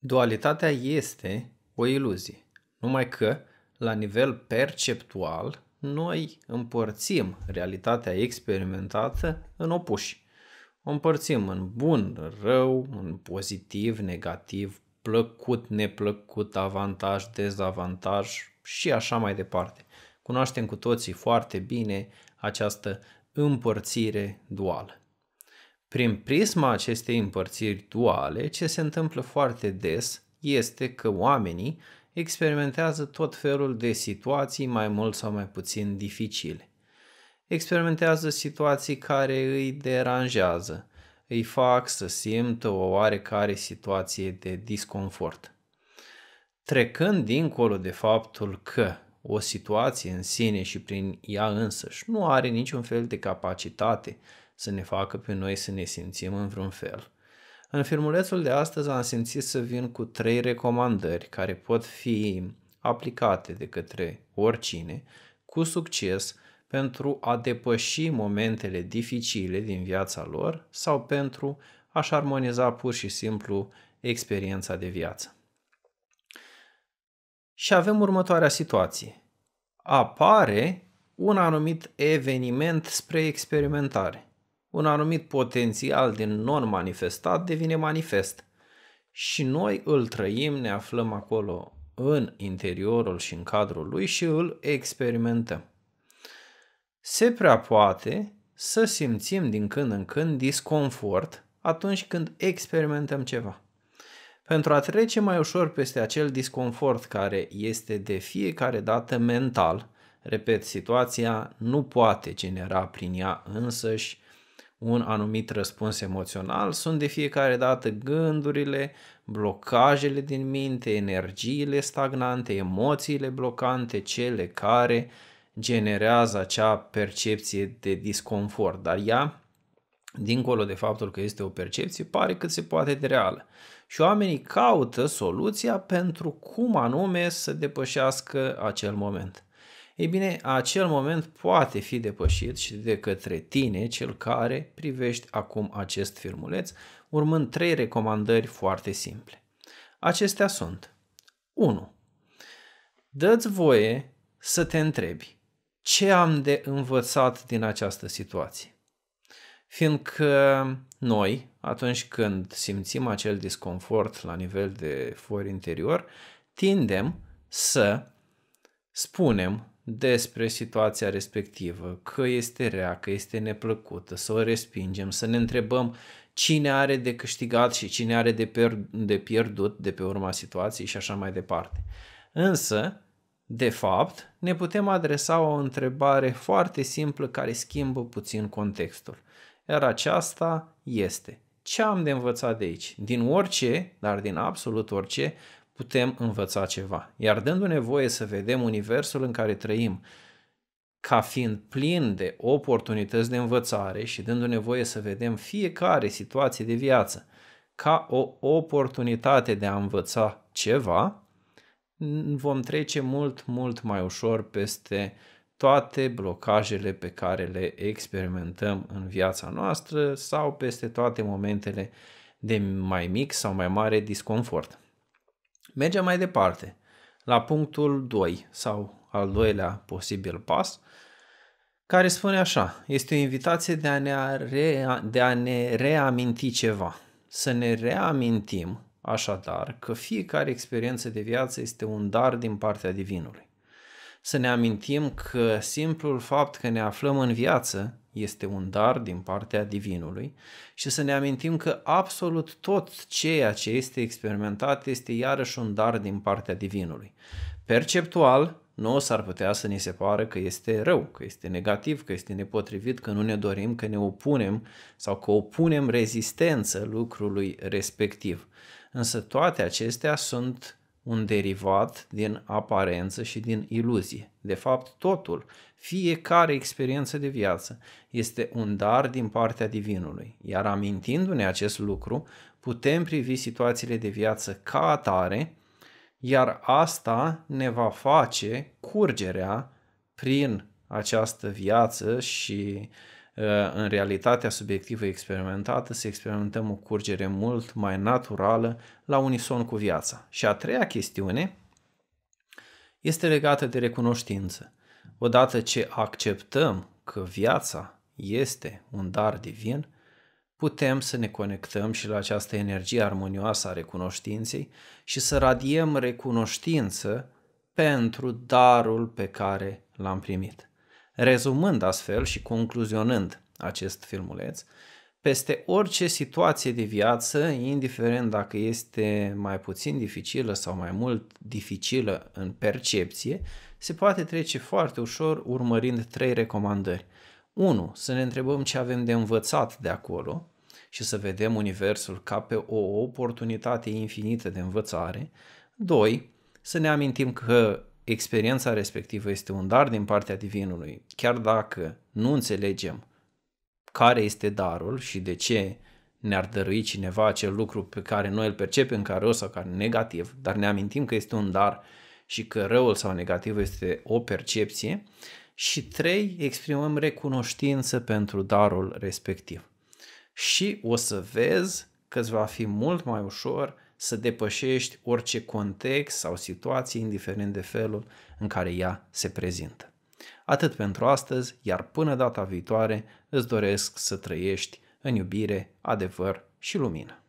Dualitatea este o iluzie, numai că, la nivel perceptual, noi împărțim realitatea experimentată în opuși. O împărțim în bun, rău, în pozitiv, negativ, plăcut, neplăcut, avantaj, dezavantaj și așa mai departe. Cunoaștem cu toții foarte bine această împărțire duală. Prin prisma acestei împărțiri duale, ce se întâmplă foarte des este că oamenii experimentează tot felul de situații mai mult sau mai puțin dificile. Experimentează situații care îi deranjează, îi fac să simtă o oarecare situație de disconfort. Trecând dincolo de faptul că o situație în sine și prin ea însăși nu are niciun fel de capacitate să ne facă pe noi să ne simțim în vreun fel. În filmulețul de astăzi am simțit să vin cu trei recomandări care pot fi aplicate de către oricine cu succes pentru a depăși momentele dificile din viața lor sau pentru a-și armoniza pur și simplu experiența de viață. Și avem următoarea situație. Apare un anumit eveniment spre experimentare un anumit potențial din non-manifestat devine manifest. Și noi îl trăim, ne aflăm acolo în interiorul și în cadrul lui și îl experimentăm. Se prea poate să simțim din când în când disconfort atunci când experimentăm ceva. Pentru a trece mai ușor peste acel disconfort care este de fiecare dată mental, repet, situația nu poate genera prin ea însăși un anumit răspuns emoțional sunt de fiecare dată gândurile, blocajele din minte, energiile stagnante, emoțiile blocante, cele care generează acea percepție de disconfort, dar ea, dincolo de faptul că este o percepție, pare cât se poate de reală. Și oamenii caută soluția pentru cum anume să depășească acel moment. Ei bine, acel moment poate fi depășit și de către tine, cel care privești acum acest filmuleț, urmând trei recomandări foarte simple. Acestea sunt 1. Dă-ți voie să te întrebi ce am de învățat din această situație. Fiindcă noi, atunci când simțim acel disconfort la nivel de for interior, tindem să spunem despre situația respectivă, că este rea, că este neplăcută, să o respingem, să ne întrebăm cine are de câștigat și cine are de, per- de pierdut de pe urma situației și așa mai departe. Însă, de fapt, ne putem adresa o întrebare foarte simplă care schimbă puțin contextul. Iar aceasta este ce am de învățat de aici? Din orice, dar din absolut orice, putem învăța ceva. Iar dându-ne voie să vedem universul în care trăim ca fiind plin de oportunități de învățare și dându-ne voie să vedem fiecare situație de viață ca o oportunitate de a învăța ceva, vom trece mult, mult mai ușor peste toate blocajele pe care le experimentăm în viața noastră sau peste toate momentele de mai mic sau mai mare disconfort. Mergem mai departe, la punctul 2 sau al doilea posibil pas, care spune așa, este o invitație de a ne, re, de a ne reaminti ceva. Să ne reamintim, așadar, că fiecare experiență de viață este un dar din partea Divinului să ne amintim că simplul fapt că ne aflăm în viață este un dar din partea divinului și să ne amintim că absolut tot ceea ce este experimentat este iarăși un dar din partea divinului. Perceptual, nu s-ar putea să ni se pară că este rău, că este negativ, că este nepotrivit, că nu ne dorim, că ne opunem sau că opunem rezistență lucrului respectiv. Însă toate acestea sunt un derivat din aparență și din iluzie. De fapt, totul, fiecare experiență de viață, este un dar din partea Divinului. Iar amintindu-ne acest lucru, putem privi situațiile de viață ca atare, iar asta ne va face curgerea prin această viață și Eh, în realitatea subiectivă experimentată să experimentăm o curgere mult mai naturală la unison cu viața. Și a treia chestiune este legată de recunoștință. Odată ce acceptăm că viața este un dar divin, putem să ne conectăm și la această energie armonioasă a recunoștinței și să radiem recunoștință pentru darul pe care l-am primit. Rezumând astfel și concluzionând acest filmuleț, peste orice situație de viață, indiferent dacă este mai puțin dificilă sau mai mult dificilă în percepție, se poate trece foarte ușor urmărind trei recomandări. 1. Să ne întrebăm ce avem de învățat de acolo și să vedem Universul ca pe o oportunitate infinită de învățare. 2. Să ne amintim că experiența respectivă este un dar din partea divinului, chiar dacă nu înțelegem care este darul și de ce ne-ar dărui cineva acel lucru pe care noi îl percepem ca rău sau ca negativ, dar ne amintim că este un dar și că răul sau negativ este o percepție și trei, exprimăm recunoștință pentru darul respectiv. Și o să vezi că îți va fi mult mai ușor să depășești orice context sau situație, indiferent de felul în care ea se prezintă. Atât pentru astăzi, iar până data viitoare îți doresc să trăiești în iubire, adevăr și lumină.